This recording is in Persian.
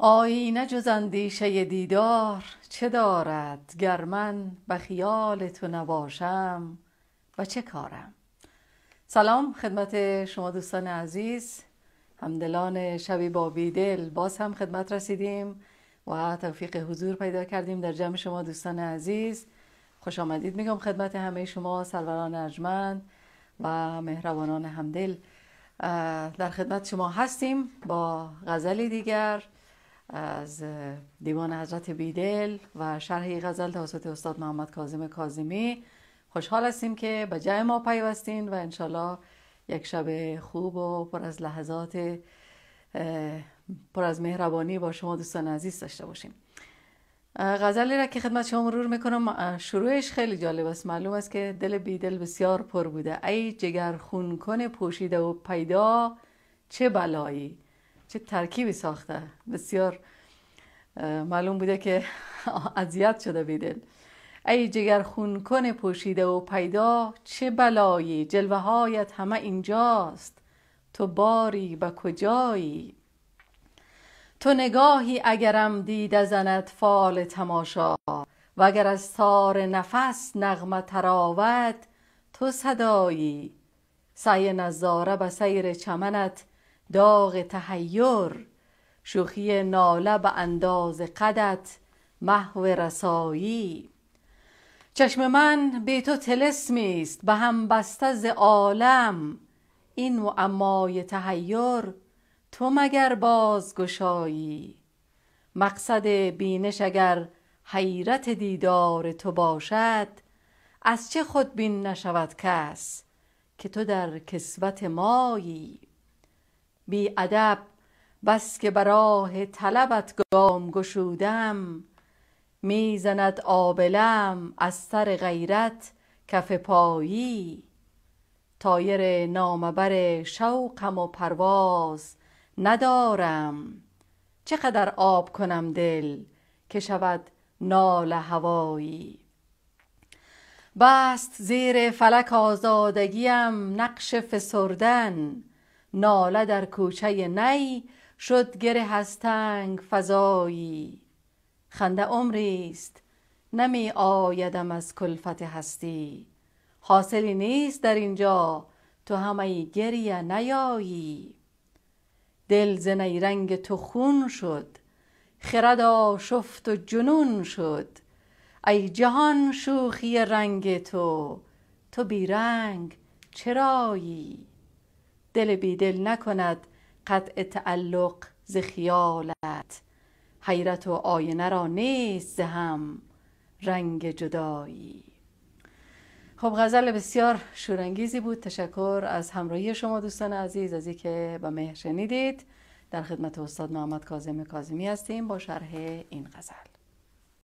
آیینه جز اندیشه دیدار چه دارد گر من به خیال تو نباشم و چه کارم سلام خدمت شما دوستان عزیز همدلان شبی با بیدل باز هم خدمت رسیدیم و توفیق حضور پیدا کردیم در جمع شما دوستان عزیز خوش آمدید میگم خدمت همه شما سروران ارجمند و مهربانان همدل در خدمت شما هستیم با غزلی دیگر از دیوان حضرت بیدل و شرح غزل توسط استاد محمد کاظم کاظمی خوشحال هستیم که به جای ما پیوستین و انشالله یک شب خوب و پر از لحظات پر از مهربانی با شما دوستان عزیز داشته باشیم غزلی را که خدمت شما مرور میکنم شروعش خیلی جالب است معلوم است که دل بیدل بسیار پر بوده ای جگر خون کن پوشیده و پیدا چه بلایی چه ترکیبی ساخته بسیار معلوم بوده که اذیت شده بیدل ای جگر خون کن پوشیده و پیدا چه بلایی جلوه هایت همه اینجاست تو باری به با کجایی تو نگاهی اگرم دید زند فال تماشا و اگر از سار نفس نغمه تراود تو صدایی سعی نظاره به سیر چمنت داغ تحیر شوخی ناله به انداز قدت محو رسایی چشم من بی تو تلسمی است به هم بسته ز عالم این معمای تحیر تو مگر باز گشایی مقصد بینش اگر حیرت دیدار تو باشد از چه خود بین نشود کس که تو در کسوت مایی بی ادب بس که براه طلبت گام گشودم میزند زند آبلم از سر غیرت کف پایی تایر نامبر شوقم و پرواز ندارم چقدر آب کنم دل که شود نال هوایی بست زیر فلک آزادگیم نقش فسردن ناله در کوچه نی شد گره هستنگ فضایی خنده عمریست نمی آیدم از کلفت هستی حاصلی نیست در اینجا تو همه گریه نیایی دل زنی رنگ تو خون شد خرد شفت و جنون شد ای جهان شوخی رنگ تو تو بیرنگ چرایی دل بیدل نکند قطع تعلق ز خیالت حیرت و آینه را نیست ز هم رنگ جدایی خب غزل بسیار شورانگیزی بود تشکر از همراهی شما دوستان عزیز از که با مهر شنیدید در خدمت استاد محمد کاظم کاظمی هستیم با شرح این غزل